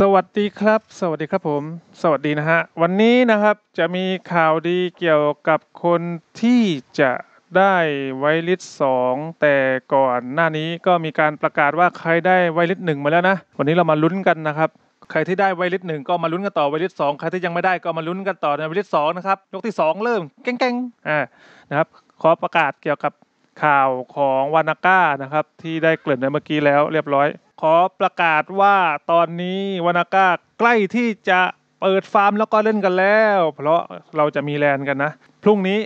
สวัสดีครับ สวัสดีครับผม สวัสดีนะฮะ วันนี้นะครับจะมีข่าวดีเกี่ยวกับคนที่จะได้ไวลิสสองแต่ก่อนหน้านี้ก็มีการประกาศว่าใครได้ไวลิสหนึ่งมาแล้วนะ วันนี้เรามาลุ้นกันนะครับ ใครที่ได้ไวลิสหนึ่งก็มาลุ้นกันต่อไวลิสสองใครที่ยังไม่ได้ก็มาลุ้นกันต่อในไวลิสสองนะครับ ยกที่สองเริ่ม เก่งๆ อ่า นะครับ ขอประกาศเกี่ยวกับข่าวของวานาก้านะครับ ที่ได้เกริ่นในเมื่อกี้แล้วเรียบร้อย ขอประกาศว่าตอนนี้วานาก้าใกล้ที่จะเปิดฟาร์มแล้วก็เล่นกันแล้ว เพราะเราจะมีแลนกันนะพรุ่งนี้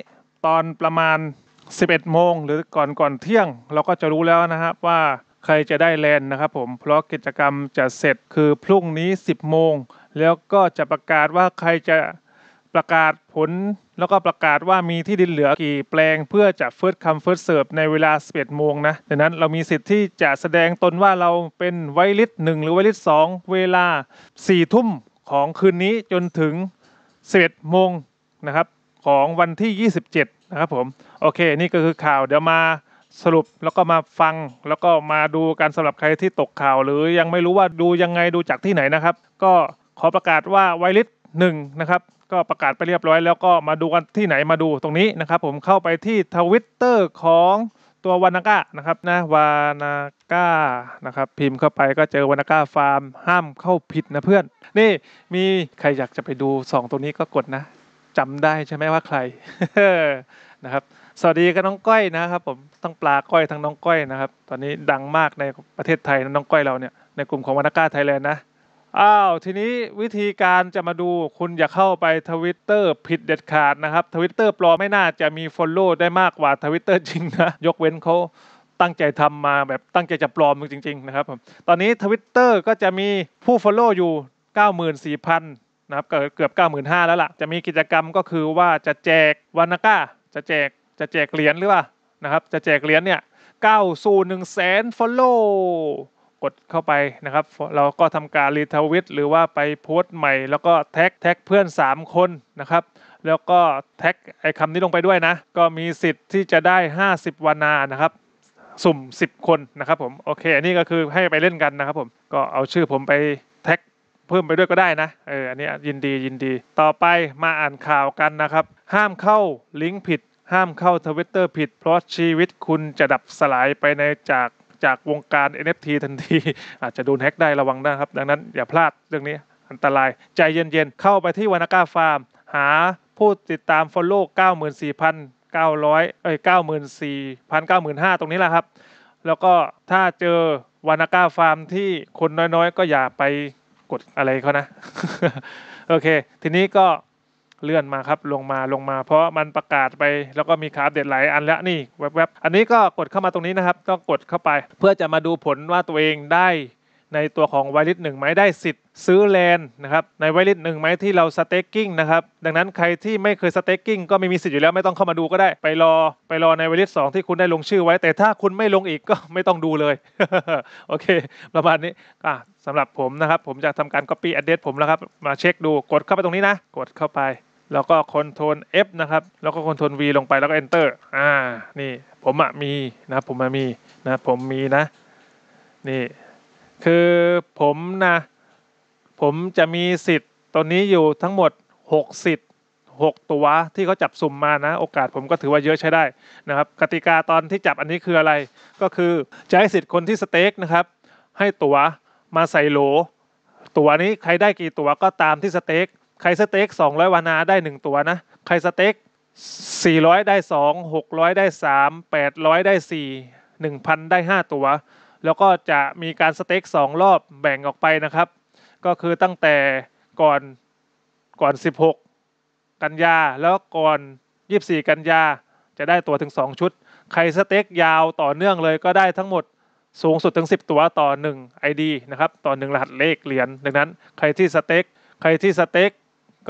ตอนประมาณ 11 โมงหรือก่อนก่อนเที่ยง เราก็จะรู้แล้วนะครับว่าใครจะได้แลนนะครับผมเพราะกิจกรรมจะเสร็จคือพรุ่งนี้ 10 โมง แล้วก็จะประกาศว่าใครจะประกาศผลแล้วก็ประกาศว่ามีที่ดินเหลือกี่แปลงเพื่อจะเฟิร์สคัมเฟิร์สเซิร์ฟในเวลา 11โมงนะดังนั้นเรามีสิทธิ์ที่จะแสดงตนว่าเราเป็นไวลิสหนึ่งหรือไวลิสสองเวลา 4 ทุ่มของคืนนี้จนถึง 11โมงนะครับของวันที่ 27 นะครับผม โอเค นี่ก็คือข่าวเดี๋ยวมาสรุปแล้วก็มาฟัง แล้วก็มาดูการสำหรับใครที่ตกข่าวหรือยังไม่รู้ว่าดูยังไงดูจากที่ไหนนะครับ ก็ขอประกาศว่าไวลิสหนึ่งนะครับก็ประกาศไปเรียบร้อยแล้วก็มาดูกันที่ไหนมาดูตรงนี้นะครับ ผมเข้าไปที่ทวิตเตอร์ของตัววานาก้านะครับนะวานาก้านะครับพิมพ์เข้าไปก็เจอวานาก้าฟาร์มห้ามเข้าผิดนะเพื่อน นี่มีใครอยากจะไปดู2ตัวนี้ก็กดนะจำได้ใช่ไหมว่าใครนะครับสวัสดีกับน้องก้อยนะครับ ผมทั้งปลาก้อยทั้งน้องก้อยนะครับ ตอนนี้ดังมากในประเทศไทยน้องก้อยเราเนี่ยในกลุ่มของวานาก้าไทยแลนด์นะอ้าวทีนี้วิธีการจะมาดูคุณอย่าเข้าไปทวิตเตอร์ผิดเด็ดขาดนะครับทวิตเตอร์ปลอมไม่น่าจะมีฟอลโล่ได้มากกว่าทวิตเตอร์จริงนะ ยกเว้นเขาตั้งใจทำมาแบบตั้งใจจะปลอมจริงๆนะครับตอนนี้ทวิตเตอร์ก็จะมีผู้ฟอลโล่อยู่ 94,000 นะครับเกือบ 95,000 แล้วล่ะจะมีกิจกรรมก็คือว่าจะแจกวานาก้า จะแจกจะแจกเหรียญหรือเปล่านะครับจะแจกเหรียญเนี่ย9ศูน1่0 0 0 0ฟอลโล่กดเข้าไปนะครับเราก็ทำการรีทวิตหรือว่าไปโพสต์ใหม่ แล้วก็แท็กแท็กเพื่อน 3 คนนะครับ แล้วก็แท็กไอคำนี้ลงไปด้วยนะ ก็มีสิทธิ์ที่จะได้ 50วานานะครับ สุ่ม 10 คนนะครับผม โอเคอันนี้ก็คือให้ไปเล่นกันนะครับผม ก็เอาชื่อผมไปแท็กเพิ่มไปด้วยก็ได้นะเอออันนี้ยินดียินดี ต่อไปมาอ่านข่าวกันนะครับ ห้ามเข้าลิงก์ผิดห้ามเข้าทวิตเตอร์ผิดเพราะชีวิตคุณจะดับสลายไปในจากจากวงการ NFT ทันที อาจจะโดนแฮ็กได้ระวังนะครับ ดังนั้นอย่าพลาดเรื่องนี้ อันตราย ใจเย็นๆเข้าไปที่วานาก้าฟาร์ม หาผู้ติดตาม Follow 9 4สี่900เอ้ย94,095 ตรงนี้แหละครับ แล้วก็ถ้าเจอวานาก้าฟาร์มที่คนน้อยๆ ก็อย่าไปกดอะไรเขานะ โอเค ทีนี้ก็เลื่อนมาครับลงมาลงมาเพราะมันประกาศไปแล้วก็มีคาร์บเด็ดหลายอันแล้วนี่ แวบๆอันนี้ก็กดเข้ามาตรงนี้นะครับก็กดเข้าไปเพื่อจะมาดูผลว่าตัวเองได้ในตัวของไวลิสหนึ่งไม้ได้สิทธิ์ซื้อแลนนะครับในไวลิสหนึ่งไม้ที่เราสเต็กกิ้งนะครับ ดังนั้นใครที่ไม่เคยสเต็กกิ้งก็ไม่มีสิทธิ์อยู่แล้วไม่ต้องเข้ามาดูก็ได้ ไปรอไปรอในไวลิสสองที่คุณได้ลงชื่อไว้ แต่ถ้าคุณไม่ลงอีกก็ไม่ต้องดูเลย โอเค ประมาณนี้อ่ะสำหรับผมนะครับ ผมจะทำการ Copy Address ผมแล้วครับ มาเช็คดูกดเข้าไปตรงนี้นะกดเข้าไป แล้วก็คอนโทรล F นะครับแล้วก็คอนโทรล V ลงไปแล้วก็ Enter อ่านี่ผมมีนะผมมีนะผมมีนะ นี่คือผมนะผมจะมีสิทธิ์ตอนนี้อยู่ทั้งหมด6สิทธิ์6ตัวที่เขาจับสุ่มมานะ โอกาสผมก็ถือว่าเยอะใช้ได้นะครับ กติกาตอนที่จับอันนี้คืออะไร ก็คือจะให้สิทธิ์คนที่สเต็กนะครับให้ตัวมาใส่โหลตัวนี้ใครได้กี่ตัวก็ตามที่สเต็กใครสเต็ก200วานาได้ 1 ตัวนะใครสเต็ก400ได้2 600 ได้3 800 ได้4 1,000ได้5 ตัวแล้วก็จะมีการสเต็กสองรอบแบ่งออกไปนะครับ ก็คือตั้งแต่ก่อนก่อน 16 กันยา แล้วก่อน 24 กันยา จะได้ตัวถึง 2 ชุด ใครสเต็กยาวต่อเนื่องเลยก็ได้ทั้งหมดสูงสุดถึง 10 ตัวต่อ 1 ID นะครับ ต่อ1รหัสเลขเหรียญดังนั้นใครที่สเต็กใครที่สเต็ก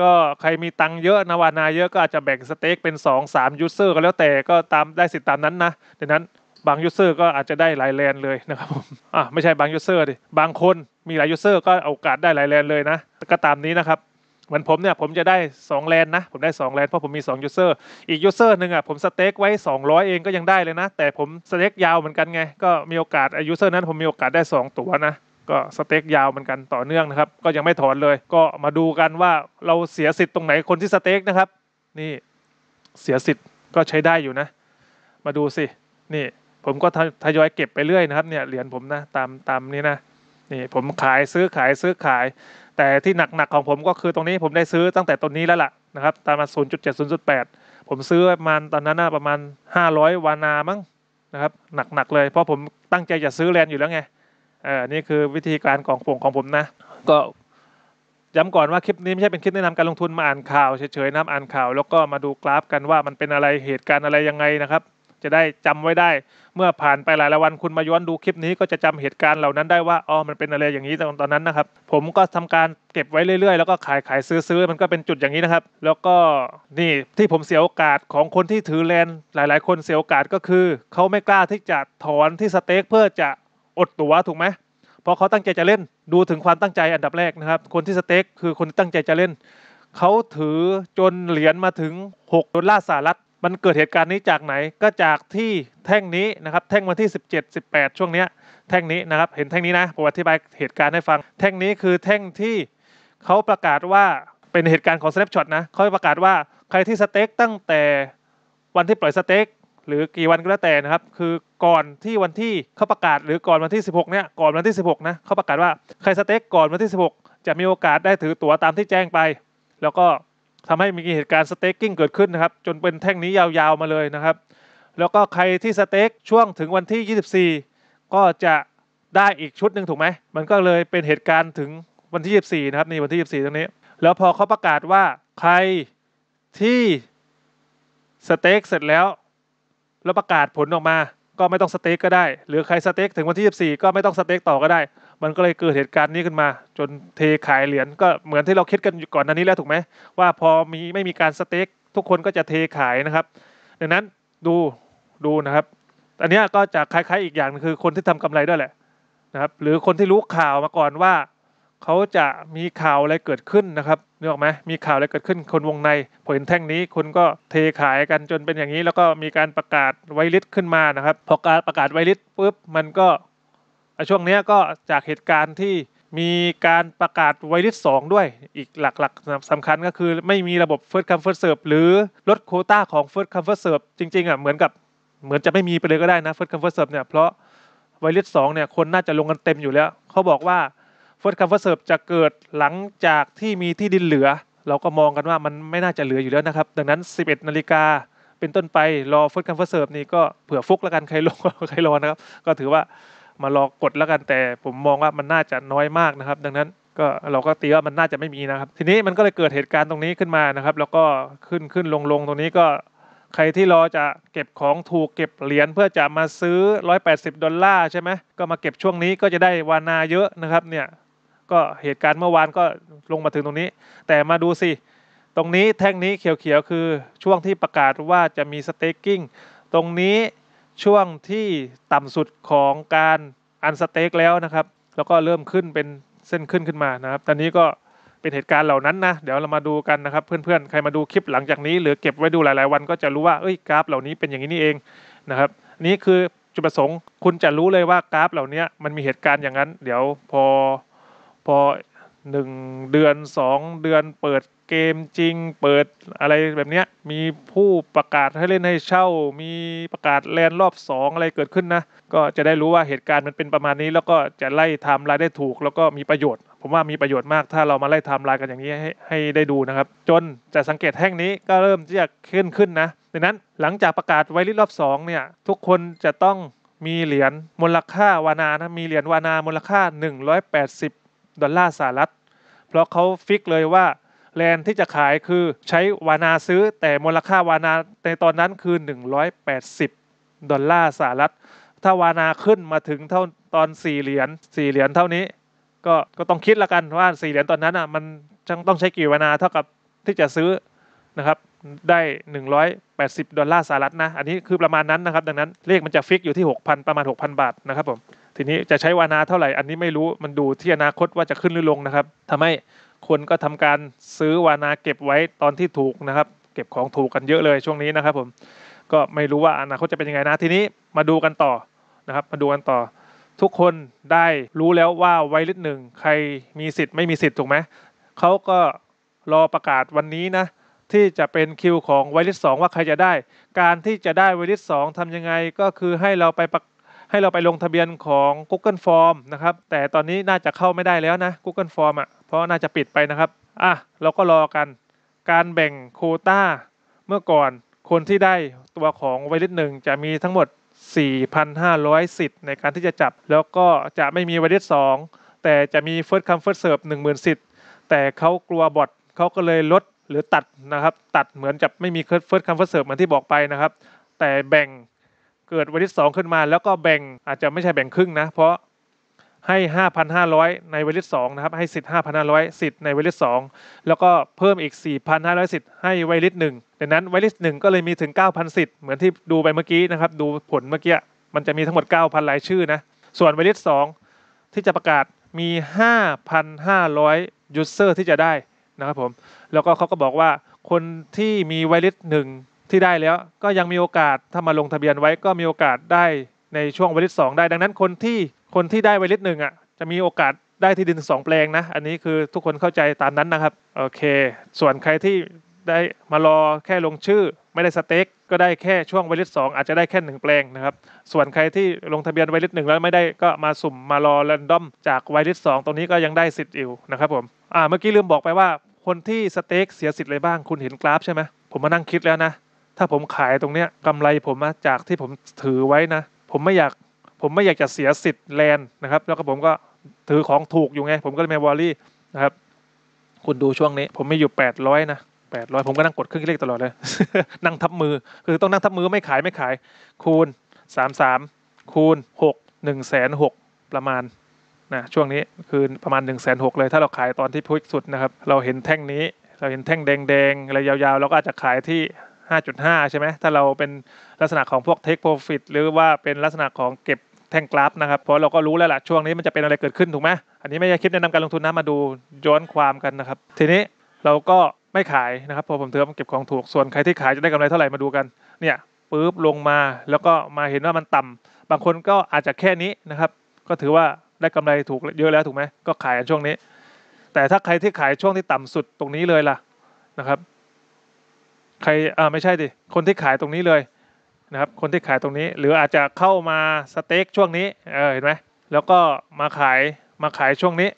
ก็ใครมีตังเยอะนวานาเยอะก็อาจจะแบ่งสเต็กเป็น 2 3ยูเซอร์ก็แล้วแต่ก็ตามได้สิทธิ์ตามนั้นนะดังนั้นบางยูเซอร์ก็อาจจะได้หลายแลนเลยนะครับผม อ่ะไม่ใช่บางยูเซอร์ดิ บางคนมีหลายยูเซอร์ก็โอกาสได้หลายแลนเลยนะ ก็ตามนี้นะครับเหมือนผมเนี่ยผมจะได้2แลนนะ ผมได้2แลนเพราะผมมี2ยูเซอร์ อีกยูซอร์หนึ่งอ่ะผมสเต็กไว้200 เอง ก็ยังได้เลยนะ แต่ผมสเต็กยาวเหมือนกันไง ก็มีโอกาสอยเซอร์นั้น ผมมีโอกาสได้ 2ตัวนะ ก็สเต็กยาวเหมือนกันต่อเนื่องนะครับ ก็ยังไม่ถอนเลย ก็มาดูกันว่าเราเสียสิทธิ์ตรงไหนคนที่สเต็กนะครับ นี่เสียสิทธิ์ก็ใช้ได้อยู่นะ มาดูสิ นี่ผมก็ทยอยเก็บไปเรื่อยนะครับ เนี่ยเหรียญผมนะตามตามนี้นะนี่ผมขายซื้อขายซื้อขายแต่ที่หนักๆของผมก็คือตรงนี้ผมได้ซื้อตั้งแต่ต้นนี้แล้วล่ะนะครับตามมา 0 7 0 8 ผมซื้อประมาณตอนนั้นนประมาณ 500 วานามั้งนะครับหนัก ๆ เลยเพราะผมตั้งใจจะซื้อแลนอยู่แล้วไงเออนี่คือวิธีการกองผงของผมนะ ก็ย้ำก่อนว่าคลิปนี้ไม่ใช่เป็นคลิปแนะนำการลงทุนมาอ่านข่าวเฉยๆนะอ่านข่าวแล้วก็มาดูกราฟกันว่ามันเป็นอะไรเหตุการณ์อะไรยังไงนะครับจะได้จำไว้ได้เมื่อผ่านไปหลายวันคุณมาย้อนดูคลิปนี้ก็จะจำเหตุการณ์เหล่านั้นได้ว่าอ๋อมันเป็นอะไรอย่างนี้ตอนตอนนั้นนะครับ ผมก็ทำการเก็บไว้เรื่อยๆแล้วก็ขายขายซื้อซื้อมันก็เป็นจุดอย่างนี้นะครับ แล้วก็นี่ที่ผมเสียโอกาสของคนที่ถือแลนหลาย ๆ คนเสียโอกาสก็คือเขาไม่กล้าที่จะถอนที่สเต็กเพื่อจะอดตัวถูกไหมพราะเขาตั้งใจจะเล่นดูถึงความตั้งใจอันดับแรกนะครับ คนที่สเต็กคือคนที่ตั้งใจจะเล่นเขาถือจนเหรียญมาถึง6ดอลลาร์สหรัฐมันเกิดเหตุการณ์นี้จากไหน ก็จากที่แท่งนี้นะครับแท่งวันที่ 17 18 ช่วงเนี้ยแท่งนี้นะครับเห็นแท่งนี้นะผมอธิบายเหตุการณ์ให้ฟังแท่งนี้คือแท่งที่เขาประกาศว่าเป็นเหตุการณ์ของ snapshot นะเขาประกาศว่าใครที่สเต็กตั้งแต่วันที่ปล่อยสเต็กหรือกี่วันก็แล้วแต่นะครับคือก่อนที่วันที่เขาประกาศ หรือก่อนวันที่ 16เนี่ยก่อนวันที่ 16นะเขาประกาศว่าใครสเต็กก่อนวันที่ 16 จะมีโอกาสได้ถือตั๋วตามที่แจ้งไป แล้วก็ทำให้มีเหตุการณ์สเต็กกิ้งเกิดขึ้นนะครับจนเป็นแท่งนี้ยาวๆมาเลยนะครับ แล้วก็ใครที่สเต็กช่วงถึงวันที่ 24 ก็จะได้อีกชุดหนึ่งถูกไหมมันก็เลยเป็นเหตุการณ์ถึงวันที่ 24นะครับนี่วันที่ 24ตรงนี้ แล้วพอเขาประกาศว่าใครที่สเต็กเสร็จแล้ว แล้วประกาศผลออกมา ก็ไม่ต้องสเต็กก็ได้ หรือใครสเต็กถึงวันที่ 24 ก็ไม่ต้องสเต็กต่อก็ได้มันก็เลยเกิดเหตุการณ์นี้ขึ้นมาจนเทขายเหรียญก็เหมือนที่เราคิดกันก่อนนั้นนี้แล้วถูกไหมว่าพอมีไม่มีการสเต็กทุกคนก็จะเทขายนะครับ ดังนั้นดูดูนะครับอันนี้ก็จะคล้าย ๆอีกอย่างคือคนที่ทำกำไรด้วยแหละนะครับหรือคนที่รู้ข่าวมาก่อนว่าเขาจะมีข่าวอะไรเกิดขึ้นนะครับนึกออกไหมมีข่าวอะไรเกิดขึ้น คนวงในผลแท่งนี้คนก็เทขายกันจนเป็นอย่างนี้แล้วก็มีการประกาศไวลิสขึ้นมานะครับ พอการประกาศไวลิสปุ๊บมันก็ช่วงนี้ก็จากเหตุการณ์ที่มีการประกาศไวรัสสองด้วย อีกหลักๆสำคัญก็คือไม่มีระบบ first come first serve หรือลดโคต้าของ first come first serve จริงๆอ่ะเหมือนกับเหมือนจะไม่มีไปเลยก็ได้นะ first come first serve เนี่ย เพราะไวรัสสองเนี่ยคนน่าจะลงกันเต็มอยู่แล้ว เขาบอกว่า first come first serve จะเกิดหลังจากที่มีที่ดินเหลือ เราก็มองกันว่ามันไม่น่าจะเหลืออยู่แล้วนะครับดังนั้น 11นาฬิกาเป็นต้นไปรอ first come first serve นี่ก็เผื่อฟุกแล้วกันใครลงใครรอนะครับก็ถือว่ามารอกดแล้วกันแต่ผมมองว่ามันน่าจะน้อยมากนะครับ ดังนั้นก็เราก็ตีว่ามันน่าจะไม่มีนะครับ ทีนี้มันก็เลยเกิดเหตุการณ์ตรงนี้ขึ้นมานะครับ แล้วก็ขึ้นขึ้นลงลงตรงนี้ก็ใครที่รอจะเก็บของถูกเก็บเหรียญเพื่อจะมาซื้อ180ดอลลาร์ใช่ไหมก็มาเก็บช่วงนี้ก็จะได้วานาเยอะนะครับ เนี่ยก็เหตุการณ์เมื่อวานก็ลงมาถึงตรงนี้ แต่มาดูสิตรงนี้แท่งนี้เขียวๆคือช่วงที่ประกาศว่าจะมีสเต็กกิ้งตรงนี้ช่วงที่ต่ำสุดของการอันสเต็กแล้วนะครับแล้วก็เริ่มขึ้นเป็นเส้นขึ้นขึ้นมานะครับ ตอนนี้ก็เป็นเหตุการณ์เหล่านั้นนะเดี๋ยวเรามาดูกันนะครับเพื่อนๆใครมาดูคลิปหลังจากนี้หรือเก็บไว้ดูหลายๆวันก็จะรู้ว่าเอ้ยกราฟเหล่านี้เป็นอย่างนี้นี่เองนะครับ นี่คือจุดประสงค์คุณจะรู้เลยว่ากราฟ เหล่านี้มันมีเหตุการณ์อย่างนั้น เดี๋ยวพอพอหนึ่งเดือนสองเดือนเปิดเกมจริงเปิดอะไรแบบนี้มีผู้ประกาศให้เล่นให้เช่ามีประกาศแลนรอบสองอะไรเกิดขึ้นนะก็จะได้รู้ว่าเหตุการณ์มันเป็นประมาณนี้แล้วก็จะไล่ทำลายได้ถูกแล้วก็มีประโยชน์ ผมว่ามีประโยชน์มาก ถ้าเรามาไล่ทำลายกันอย่างนี้ให้ให้ได้ดูนะครับจนจะสังเกตแท่งนี้ก็เริ่มที่จะขึ้นขึ้นนะดังนั้นหลังจากประกาศไวริสรอบ2เนี่ยทุกคนจะต้องมีเหรียญมูลค่าวานานะมีเหรียญวานามูลค่า 180ดอลลาร์สหรัฐเพราะเขาฟิกเลยว่าแลนที่จะขายคือใช้วานาซื้อแต่มูลค่าวานาในตอนนั้นคือ180ดอลลาร์สหรัฐ ถ้าวานาขึ้นมาถึงเท่าตอน4เหรียญ4เหรียญเท่านี้ ก็ก็ต้องคิดละกันว่า4เหรียญตอนนั้นอ่ะมันจังต้องใช้กี่วานาเท่ากับที่จะซื้อนะครับได้ 180ดอลลาร์สหรัฐนะอันนี้คือประมาณนั้นนะครับ ดังนั้นเลขมันจะฟิกอยู่ที่6,000ประมาณ6,000บาทนะครับผมทีนี้จะใช้วานาเท่าไหร่ อันนี้ไม่รู้ มันดูที่อนาคตว่าจะขึ้นหรือลงนะครับ ทำให้คนก็ทำการซื้อวานาเก็บไว้ตอนที่ถูกนะครับ เก็บของถูกกันเยอะเลยช่วงนี้นะครับ ผม ก็ไม่รู้ว่าอนาคตจะเป็นยังไงนะ ทีนี้มาดูกันต่อนะครับ มาดูกันต่อ ทุกคนได้รู้แล้วว่าไวริสหนึ่งใครมีสิทธิ์ไม่มีสิทธิ์ถูกไหมเขาก็รอประกาศวันนี้นะที่จะเป็นคิวของไวริสสองว่าใครจะได้ การที่จะได้ไวริสสองทำยังไงก็คือให้เราไปประให้เราไปลงทะเบียนของ Google Form นะครับ แต่ตอนนี้น่าจะเข้าไม่ได้แล้วนะ Google Form อะ่ะ เพราะน่าจะปิดไปนะครับ อ่ะ เราก็รอกัน การแบ่งโคต้า เมื่อก่อนคนที่ได้ตัวของไวรัสหนึ่งจะมีทั้งหมด 4,500 สิทธิ์ในการที่จะจับ แล้วก็จะไม่มีไวรัสสอง แต่จะมี First Come First Serve 10,000สิทธิ์ แต่เขากลัวบอทเขาก็เลยลดหรือตัดนะครับ ตัดเหมือนจะไม่มี First Come First Serve เหมือนที่บอกไปนะครับ แต่แบ่งเกิดวันที่สองขึ้นมาแล้วก็แบ่งอาจจะไม่ใช่แบ่งครึ่งนะเพราะให้ห้าพันห้าร้อยในวันที่สองนะครับ ให้สิทธิ์ห้าพันห้าร้อยสิทธิ์ในวันที่สองแล้วก็เพิ่มอีกสี่พันห้าร้อยสิทธิ์ให้ไวลิสหนึ่งดังนั้นไวลิสหนึ่งก็เลยมีถึงเก้าพันสิทธิ์เหมือนที่ดูไปเมื่อกี้นะครับ ดูผลเมื่อกี้มันจะมีทั้งหมดเก้าพันรายชื่อนะส่วนไวลิสสองที่จะประกาศมีห้าพันห้าร้อยยูเซอร์ที่จะได้นะครับผมแล้วก็เขาก็บอกว่าคนที่มีไวลิสหนึ่งที่ได้แล้วก็ยังมีโอกาสถ้ามาลงทะเบียนไว้ก็มีโอกาสได้ในช่วงวลิตสองได้ดังนั้นคนที่คนที่ได้วลิตหนึ่งอ่ะจะมีโอกาสได้ที่ดินสองแปลงนะอันนี้คือทุกคนเข้าใจตามนั้นนะครับโอเค ส่วนใครที่ได้มารอแค่ลงชื่อไม่ได้สเต็กก็ได้แค่ช่วงไวลิสสองอาจจะได้แค่หนึ่งแปลงนะครับส่วนใครที่ลงทะเบียนไวลิสหนึ่งแล้วไม่ได้ก็มาสุ่มมารอแรนดอมจากไวลิสสองตรงนี้ก็ยังได้สิทธิ์อยู่นะครับผมอ่าเมื่อกี้ลืมบอกไปว่าคนที่สเต็กเสียสิทธิ์อะไรบ้างคุณเห็นกราฟใช่ไหมผมมานั่งคิดแล้วนะถ้าผมขายตรงเนี้ยกำไรผมมาจากที่ผมถือไว้นะ ผมไม่อยากผมไม่อยากจะเสียสิทธิ์แลนนะครับ แล้วก็ผมก็ถือของถูกอยู่ไง ผมก็เลยไม่วอรี่นะครับ คุณดูช่วงนี้ ผมไม่อยู่แปดร้อยนะแปดร้อยผมก็นั่งกดเครื่องเลขตลอดเลย นั่งทับมือ คือต้องนั่งทับมือไม่ขายไม่ขาย คูณสามสามคูณหกหนึ่งแสนหกประมาณนะช่วงนี้ คือประมาณหนึ่งแสนหกเลย ถ้าเราขายตอนที่พุ่งสุดนะครับ เราเห็นแท่งนี้ เราเห็นแท่งแดงๆอะไรยาวๆ เราก็อาจจะขายที่5.5 ใช่ไหมถ้าเราเป็นลักษณะของพวก take profit หรือว่าเป็นลักษณะของเก็บแท่งกราฟนะครับ เพราะเราก็รู้แล้วล่ะ ช่วงนี้มันจะเป็นอะไรเกิดขึ้นถูกไหมอันนี้ไม่ใช่คลิปแนะนำการลงทุนนะมาดูย้อนความกันนะครับ ทีนี้เราก็ไม่ขายนะครับพอผมเถือผมเก็บของถูกส่วนใครที่ขายจะได้กำไรเท่าไหร่มาดูกันเนี่ยปุ๊บลงมาแล้วก็มาเห็นว่ามันต่ำ บางคนก็อาจจะแค่นี้นะครับ ก็ถือว่าได้กำไรถูกเยอะแล้วถูกไหมก็ขายช่วงนี้ แต่ถ้าใครที่ขายช่วงที่ต่ำสุดตรงนี้เลยล่ะนะครับใคร อ่า ไม่ใช่ดิ คนที่ขายตรงนี้เลยนะครับ คนที่ขายตรงนี้ หรืออาจจะเข้ามาสเต็กช่วงนี้ เออ เห็นไหมแล้วก็มาขาย มาขายช่วงนี้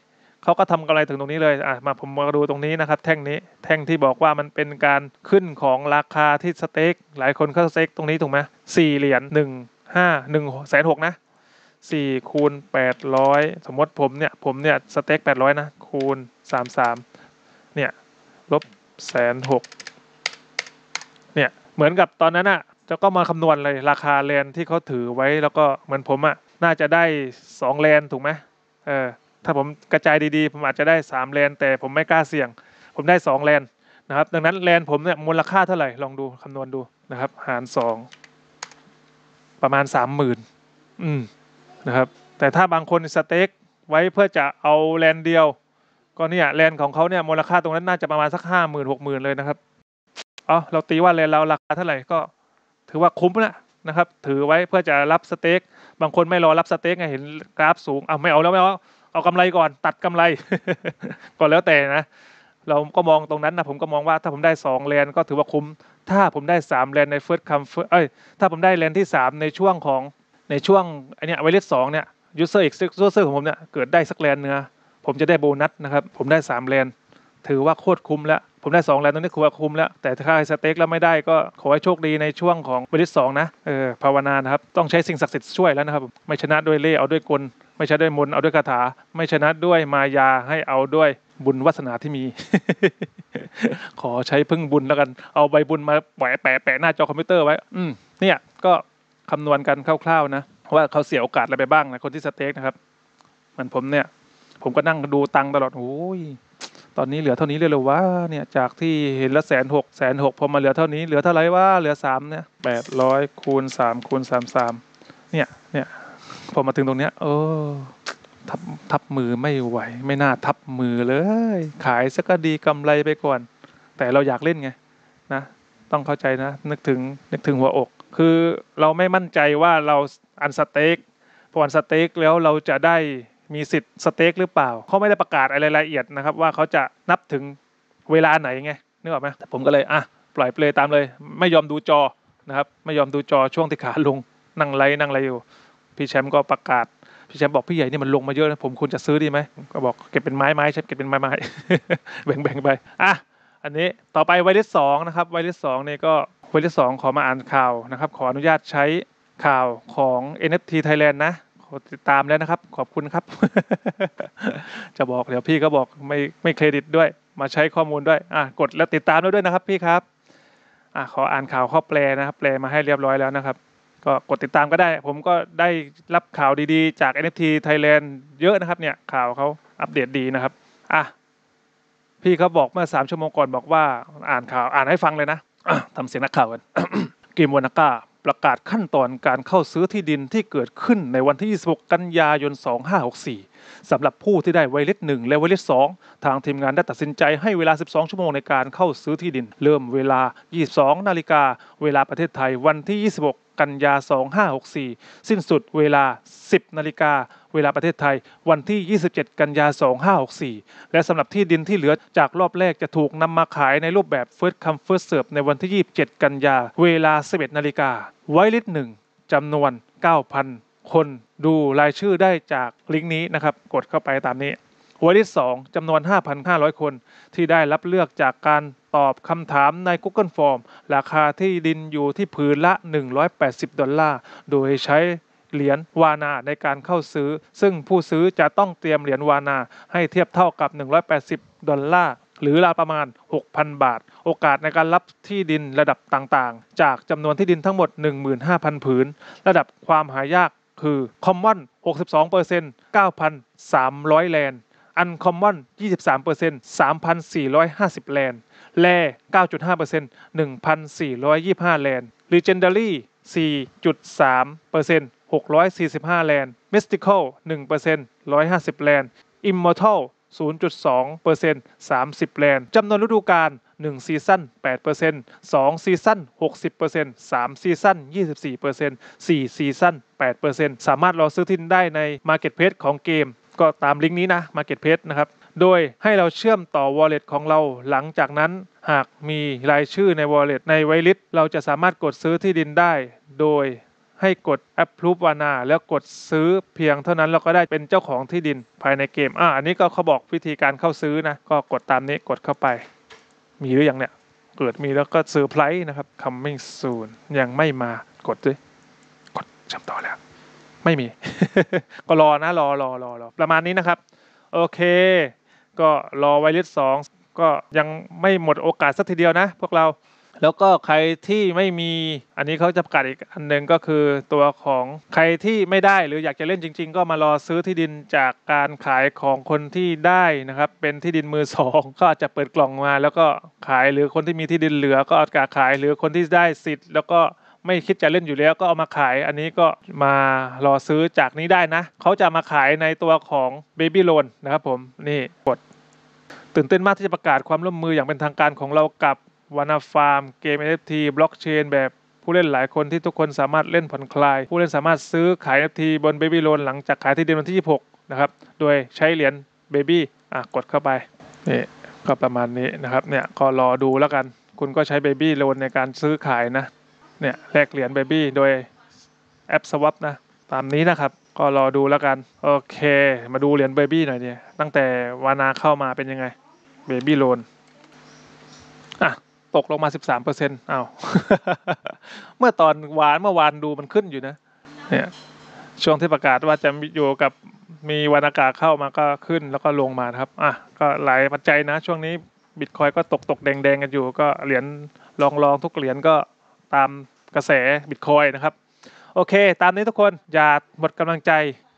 เขาก็ทำกำไรถึงตรงนี้เลย อ่ะมาผมมาดูตรงนี้นะครับ แท่งนี้ แท่งที่บอกว่ามันเป็นการขึ้นของราคาที่สเต็กหลายคนเข้าสเต็กตรงนี้ถูกไหมสี่เหรียญหนึ่งห้าหนึ่งแสนหกนะสี่คูณแปดร้อยสมมติผมเนี่ย ผมเนี่ยสเต็กแปดร้อยนะคูณสามสามเนี่ยลบแสนหกเนี่ยเหมือนกับตอนนั้นอะ่ะ จะก็มาคำนวณเลยราคาแลนที่เขาถือไว้แล้วก็เหมือนผมอะ่ะน่าจะได้สองแลนถูกไหมเออถ้าผมกระจายดีๆ ผมอาจจะได้สามแลนแต่ผมไม่กล้าเสี่ยง ผมได้สองแลนนะครับ ดังนั้นแลนผมเนี่ยมูลค่าเท่าไหร่ ลองดูคำนวณดูนะครับ หารสองประมาณสามหมื่นอืมนะครับ แต่ถ้าบางคนสเต็กไว้เพื่อจะเอาแลนเดียว ก็เนี่ยแลนของเขาเนี่ยมูลค่าตรงนั้นน่าจะประมาณสักห้าหมื่นหกหมื่นเลยนะครับอ๋อเราตีว่าเลนเราราคาเท่าไหร่ก็ ถือว่าคุ้มนะนะครับ ถือไว้เพื่อจะรับสเต็กบางคนไม่รอรับสเต็กไงเห็นกราฟสูงเอาไม่เอาแล้วไม่เอาเอากำไรก่อนตัดกำไรก่อนแล้วแต่นะ เราก็มองตรงนั้นนะผมก็มองว่าถ้าผมได้2เลนก็ ถือว่าคุ้มถ้าผมได้3เลนในเฟิร์สคัมเอ้ยถ้าผมได้เลนที่3ในช่วงของในช่วงอันนี้ไวเลสสองเนี่ยยูเซอร์อีกยูเซอร์ของผมเนี่ยเกิดได้สักแลนเนื้อผมจะได้โบนัสนะครับผมได้3เลนถือว่าโคตรคุ้มแล้วผมได้สองแล้วตอนนี้คือวคุ้มแล้วแต่ถ้าใครสเต็กแล้วไม่ได้ก็ขอให้โชคดีในช่วงของบริษัทสองนะเออภาวนานครับ ต้องใช้สิ่งศักดิ์สิทธิ์ช่วยแล้วนะครับไม่ชนะด้วยเล่เอาด้วยกล ไม่ชนะด้วยมนเอาด้วยคาถา ไม่ชนะด้วยมายาให้เอาด้วยบุญวาสนาที่มี ขอใช้พึ่งบุญแล้วกันเอาใบบุญมาแหวแปะแปะหน้าจอคอมพิวเตอร์ไว้ อืมเนี่ยก็คำนวณกันคร่าวๆนะว่าเขาเสียโอกาสอะไรไปบ้างนะคนที่สเต็กนะครับมันผมเนี่ย ผมก็นั่งดูตังตลอดโอ้ยตอนนี้เหลือเท่านี้เลยหรือว่าเนี่ยจากที่เห็นละแสนหกแสนหกพอมาเหลือเท่านี้เหลือเท่าไรว่าเหลือสามเนี่ยแปดร้อยคูณสามคูณสามสามเนี่ยเนี่ยพอมาถึงตรงเนี้ยโอ้ทับทับมือไม่ไหว ไม่น่าทับมือเลย ขายสักก็ดีกำไรไปก่อน แต่เราอยากเล่นไงนะต้องเข้าใจนะนึกถึงนึกถึงหัวอกคือเราไม่มั่นใจว่าเราอันสเต็กพออันสเต็กแล้วเราจะได้มีสิทธิ์สเต็กหรือเปล่าเขาไม่ได้ประกาศอะไรรายละเอียดนะครับว่าเขาจะนับถึงเวลาไหนไงนึกออกไหมผมก็เลยอ่ะปล่อยเลยตามเลยไม่ยอมดูจอนะครับไม่ยอมดูจอช่วงที่ขาลงนั่งไรนั่งไรอยู่พี่แชมป์ก็ประกาศพี่แชมป์บอกพี่ใหญ่นี่มันลงมาเยอะนะผมควรจะซื้อดีไหมก็บอกเก็บเป็นไม้ไม้ใช่เก็บเป็นไม้ไม้แบ่งๆไปอ่ะอันนี้ต่อไปไวรัสสองนะครับไวรัสสองเนี่ยก็ไวรัสสองขอมาอ่านข่าวนะครับขออนุญาตใช้ข่าวของ NFT Thailand นะติดตามแล้วนะครับขอบคุณครับ จะบอกเดี๋ยวพี่ก็บอกไม่ไม่เครดิตด้วยมาใช้ข้อมูลด้วยอ่ะกดแล้วติดตามแล้วด้วยนะครับพี่ครับอ่ะขออ่านข่าวข้อแปลนะครับ แปลมาให้เรียบร้อยแล้วนะครับ ก็กดติดตามก็ได้ ผมก็ได้รับข่าวดีๆ จาก NFT Thailand เยอะนะครับเนี่ยข่าวเขาอัปเดตดีนะครับ อ่ะพี่เขาบอกเมื่อสามชั่วโมงก่อนบอกว่า อ่านข่าวอ่านให้ฟังเลยนะทำเสียงนักข่าวกันกิมวนาก้าประกาศขั้นตอนการเข้าซื้อที่ดินที่เกิดขึ้นในวันที่ 26 กันยายน 2564 สำหรับผู้ที่ได้ไวเลส1และไวเลส2ทางทีมงานได้ตัดสินใจให้เวลา 12 ชั่วโมงในการเข้าซื้อที่ดิน เริ่มเวลา 22 นาฬิกาเวลาประเทศไทยวันที่ 26กันยา 2564 สิ้นสุดเวลา 10 นาฬิกา เวลาประเทศไทย วันที่ 27 กันยา 2564 และสำหรับที่ดินที่เหลือจากรอบแรกจะถูกนำมาขายในรูปแบบ First Come First Serve ในวันที่ 27 กันยา เวลา 11 นาฬิกา ไว้ลิตหนึ่งจำนวน 9,000 คนดูรายชื่อได้จากลิงก์นี้นะครับ กดเข้าไปตามนี้หัวที่2จำนวน 5,500 คนที่ได้รับเลือกจากการตอบคำถามใน Google Form ราคาที่ดินอยู่ที่ผืนละ 180ดอลลาร์โดยใช้เหรียญวานาในการเข้าซื้อ ซึ่งผู้ซื้อจะต้องเตรียมเหรียญวานาให้เทียบเท่ากับ 180ดอลลาร์หรือราวประมาณ 6,000 บาท โอกาสในการรับที่ดินระดับต่างๆ จากจำนวนที่ดินทั้งหมด 15,000ผืน ระดับความหายาก คือ Common 62% 9,300แลนด์อันคอมมอน23เปอร์เซ็นต์3,450 แลนด์แร่9.5เปอร์เซ็นต์1,425 แลนด์ลีเจนดารี่4.3เปอร์เซ็นต์645 แลนด์มิสติคอล1เปอร์เซ็นต์150 แลนด์อิมมอร์ทัล0.2เปอร์เซ็นต์30 แลนด์จำนวนฤดูกาล1ซีซั่น8เปอร์เซ็นต์2ซีซั่น60เปอร์เซ็นต์3ซีซั่น24 4 ซีซั่น8เปอร์เซ็นต์สามารถรอซื้อทิ้นได้ใน Marketplace ของเกมก็ตามลิงก์นี้นะ Marketplace นะครับ โดยให้เราเชื่อมต่อ Wallet ของเราหลังจากนั้นหากมีรายชื่อใน Wallet ในไวลิสเราจะสามารถกดซื้อที่ดินได้ โดยให้กด approve วานา แล้วกดซื้อเพียงเท่านั้นเราก็ได้เป็นเจ้าของที่ดินภายในเกมอ่าอันนี้ก็เขาบอกวิธีการเข้าซื้อนะ ก็กดตามนี้กดเข้าไป มีหรือยังเนี่ยเกิดมีแล้วก็ซื้อไพร์นะครับ coming soon ยังไม่มากดด้วยกดจำต่อแล้วไม่มี ก็รอนะ รอรอรอรอประมาณนี้นะครับ โอเค ก็รอไวรัสสองก็ยังไม่หมดโอกาสสักทีเดียวนะ พวกเรา แล้วก็ใครที่ไม่มี อันนี้เขาจะประกาศอีกอันหนึ่งก็คือ ตัวของใครที่ไม่ได้หรืออยากจะเล่นจริงๆ ก็มารอซื้อที่ดินจากการขายของคนที่ได้นะครับ เป็นที่ดินมือสองก็อาจจะเปิดกล่องมา แล้วก็ขายหรือคนที่มีที่ดินเหลือ ก็อาจจะขายหรือคนที่ได้สิทธิ์ แล้วก็ไม่คิดจะเล่นอยู่แล้วก็เอามาขายอันนี้ก็มารอซื้อจากนี้ได้นะ เขาจะมาขายในตัวของ Baby Loan นะครับผมนี่กด ตื่นเต้นมากที่จะประกาศความร่วมมืออย่างเป็นทางการของเรากับวานาฟาร์มเกม NFT บล็อกเชนแบบผู้เล่นหลายคนที่ทุกคนสามารถเล่นผ่อนคลายผู้เล่นสามารถซื้อขาย NFT บน Baby l o a นหลังจากขายที่เดืนนที่ 26 นะครับโดยใช้เหรียญ Baby อ่ะกดเข้าไปนี่ก็ประมาณนี้นะครับเนี่ยก็รอดูแล้วกัน คุณก็ใช้ Baby l o a นในการซื้อขายนะเนี่ยแลกเหรียญเบบี้โดยแอปสวัปนะ ตามนี้นะครับ ก็รอดูแล้วกัน โอเค มาดูเหรียญเบบี้หน่อยเนี่ยตั้งแต่วานาเข้ามาเป็นยังไงเบบี้โลนอ่ะ ตกลงมา 13%เอ้าเมื่อตอนวานเมื่อวานดูมันขึ้นอยู่นะเนี่ยช่วงที่ประกาศว่าจะอยู่กับมีวานากาเข้ามาก็ขึ้นแล้วก็ลงมาครับ อ่ะ ก็หลายปัจจัยนะช่วงนี้บิตคอยก็ตกตกแดงๆ กันอยู่ ก็เหรียญลองๆทุกเหรียญก็ตามกระแสบิตคอยนะครับโอเค ตามนี้ทุกคนอย่าหมดกำลังใจ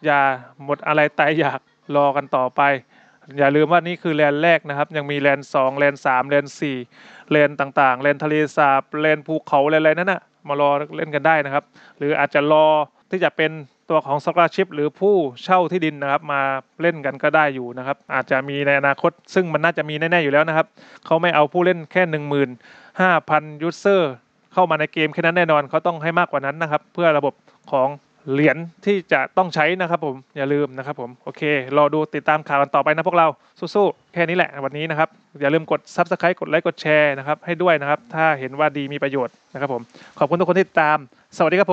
อย่าหมดอะไรตายอยากรอกันต่อไป อย่าลืมว่านี่คือแลนแรกนะครับ ยังมีแลนสองแลนสามแลนสี่แลนต่างๆแลนทะเลสาบแลนภูเขาแลนอะไรนั่นนะ่ะมารอเล่นกันได้นะครับ หรืออาจจะรอที่จะเป็นตัวของสกราชิพหรือผู้เช่าที่ดินนะครับมาเล่นกันก็ได้อยู่นะครับ อาจจะมีในอนาคต ซึ่งมันน่าจะมีแน่ๆอยู่แล้วนะครับเขาไม่เอาผู้เล่นแค่15,000ยูเซอร์เข้ามาในเกมแค่นั้นแน่นอนเขาต้องให้มากกว่านั้นนะครับเพื่อระบบของเหรียญที่จะต้องใช้นะครับผมอย่าลืมนะครับผมโอเครอดูติดตามข่าวกันต่อไปนะพวกเราสู้ๆแค่นี้แหละวันนี้นะครับอย่าลืมกด s u b สไครต์กดไลค์กดแชร์นะครับให้ด้วยนะครับถ้าเห็นว่าดีมีประโยชน์นะครับผมขอบคุณทุกคนที่ติดตามสวัสดีครับ